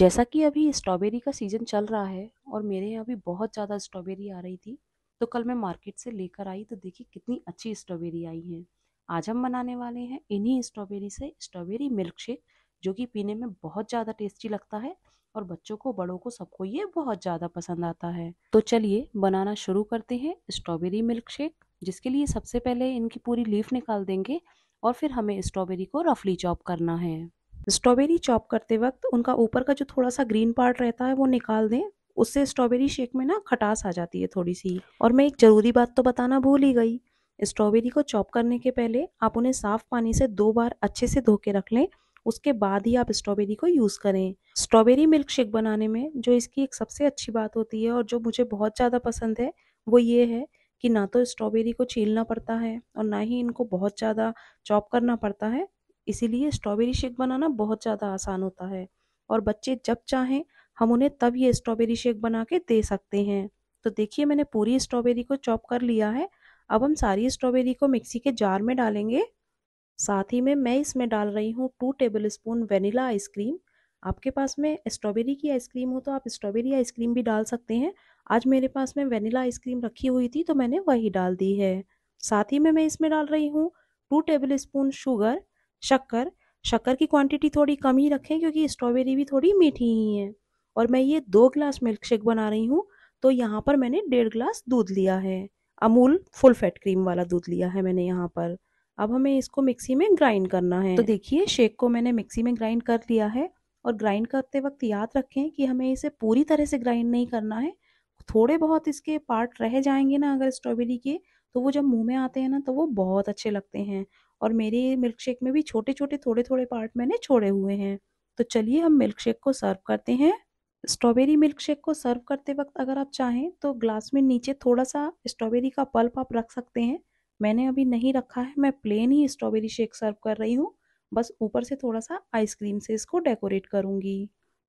जैसा कि अभी स्ट्रॉबेरी का सीज़न चल रहा है और मेरे यहाँ भी बहुत ज़्यादा स्ट्रॉबेरी आ रही थी तो कल मैं मार्केट से लेकर आई तो देखिए कितनी अच्छी स्ट्रॉबेरी आई है आज हम बनाने वाले हैं इन्हीं स्ट्रॉबेरी से स्ट्रॉबेरी मिल्क शेक जो कि पीने में बहुत ज़्यादा टेस्टी लगता है और बच्चों को बड़ों को सबको ये बहुत ज़्यादा पसंद आता है तो चलिए बनाना शुरू करते हैं स्ट्रॉबेरी मिल्क शेक जिसके लिए सबसे पहले इनकी पूरी लीफ निकाल देंगे और फिर हमें स्ट्रॉबेरी को रफली चॉप करना है स्ट्रॉबेरी चॉप करते वक्त उनका ऊपर का जो थोड़ा सा ग्रीन पार्ट रहता है वो निकाल दें उससे स्ट्रॉबेरी शेक में ना खटास आ जाती है थोड़ी सी और मैं एक ज़रूरी बात तो बताना भूल ही गई स्ट्रॉबेरी को चॉप करने के पहले आप उन्हें साफ़ पानी से दो बार अच्छे से धो के रख लें उसके बाद ही आप स्ट्रॉबेरी को यूज़ करें स्ट्रॉबेरी मिल्क शेक बनाने में जो इसकी एक सबसे अच्छी बात होती है और जो मुझे बहुत ज़्यादा पसंद है वो ये है कि ना तो स्ट्रॉबेरी को छीलना पड़ता है और ना ही इनको बहुत ज़्यादा चॉप करना पड़ता है इसीलिए स्ट्रॉबेरी शेक बनाना बहुत ज़्यादा आसान होता है और बच्चे जब चाहें हम उन्हें तब ये स्ट्रॉबेरी शेक बना के दे सकते हैं तो देखिए मैंने पूरी स्ट्रॉबेरी को चॉप कर लिया है अब हम सारी स्ट्रॉबेरी को मिक्सी के जार में डालेंगे साथ ही में मैं इसमें डाल रही हूँ two tablespoon vanilla ice cream आपके पास में स्ट्रॉबेरी की आइसक्रीम हो तो आप स्ट्रॉबेरी आइसक्रीम भी डाल सकते हैं आज मेरे पास में वेनिला आइसक्रीम रखी हुई थी तो मैंने वही डाल दी है साथ ही में मैं इसमें डाल रही हूँ टू टेबल स्पून शुगर शक्कर शक्कर की क्वांटिटी थोड़ी कम ही रखें क्योंकि स्ट्रॉबेरी भी थोड़ी मीठी ही है और मैं ये दो ग्लास मिल्क शेक बना रही हूँ तो यहाँ पर मैंने डेढ़ ग्लास दूध लिया है अमूल फुल फैट क्रीम वाला दूध लिया है मैंने यहाँ पर अब हमें इसको मिक्सी में ग्राइंड करना है तो देखिए शेक को मैंने मिक्सी में ग्राइंड कर लिया है और ग्राइंड करते वक्त याद रखें कि हमें इसे पूरी तरह से ग्राइंड नहीं करना है थोड़े बहुत इसके पार्ट रह जाएंगे ना अगर स्ट्रॉबेरी के तो वो जब मुंह में आते हैं ना तो वो बहुत अच्छे लगते हैं और मेरे मिल्क शेक में भी छोटे छोटे थोड़े थोड़े पार्ट मैंने छोड़े हुए हैं तो चलिए हम मिल्क शेक को सर्व करते हैं स्ट्रॉबेरी मिल्क शेक को सर्व करते वक्त अगर आप चाहें तो ग्लास में नीचे थोड़ा सा स्ट्रॉबेरी का पल्प आप रख सकते हैं मैंने अभी नहीं रखा है मैं प्लेन ही स्ट्रॉबेरी शेक सर्व कर रही हूँ बस ऊपर से थोड़ा सा आइसक्रीम से इसको डेकोरेट करूँगी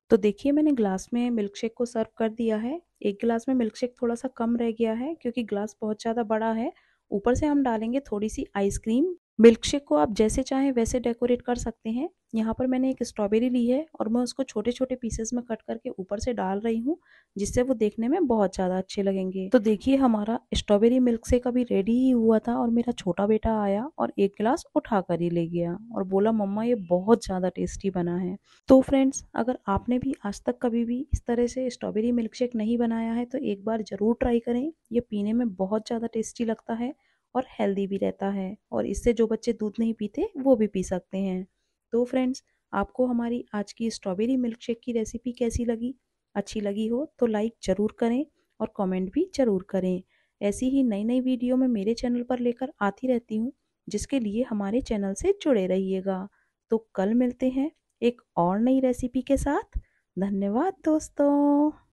तो देखिए मैंने ग्लास में मिल्क शेक को सर्व कर दिया है एक गिलास में मिल्क शेक थोड़ा सा कम रह गया है क्योंकि ग्लास बहुत ज़्यादा बड़ा है ऊपर से हम डालेंगे थोड़ी सी आइसक्रीम मिल्कशेक को आप जैसे चाहें वैसे डेकोरेट कर सकते हैं यहाँ पर मैंने एक स्ट्रॉबेरी ली है और मैं उसको छोटे छोटे पीसेस में कट करके ऊपर से डाल रही हूँ जिससे वो देखने में बहुत ज़्यादा अच्छे लगेंगे तो देखिए हमारा स्ट्रॉबेरी मिल्क अभी रेडी ही हुआ था और मेरा छोटा बेटा आया और एक गिलास उठा कर ही ले गया और बोला मम्मा ये बहुत ज़्यादा टेस्टी बना है तो फ्रेंड्स अगर आपने भी आज तक कभी भी इस तरह से स्ट्रॉबेरी मिल्क शेक नहीं बनाया है तो एक बार ज़रूर ट्राई करें यह पीने में बहुत ज़्यादा टेस्टी लगता है और हेल्दी भी रहता है और इससे जो बच्चे दूध नहीं पीते वो भी पी सकते हैं तो फ्रेंड्स आपको हमारी आज की स्ट्रॉबेरी मिल्क शेक की रेसिपी कैसी लगी अच्छी लगी हो तो लाइक ज़रूर करें और कमेंट भी ज़रूर करें ऐसी ही नई नई वीडियो मैं मेरे चैनल पर लेकर आती रहती हूँ जिसके लिए हमारे चैनल से जुड़े रहिएगा तो कल मिलते हैं एक और नई रेसिपी के साथ धन्यवाद दोस्तों